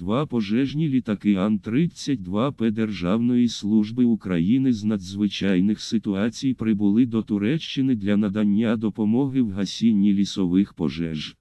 Два пожежні літаки Ан-32П Державної служби України з надзвичайних ситуацій прибули до Туреччини для надання допомоги в гасінні лісових пожеж.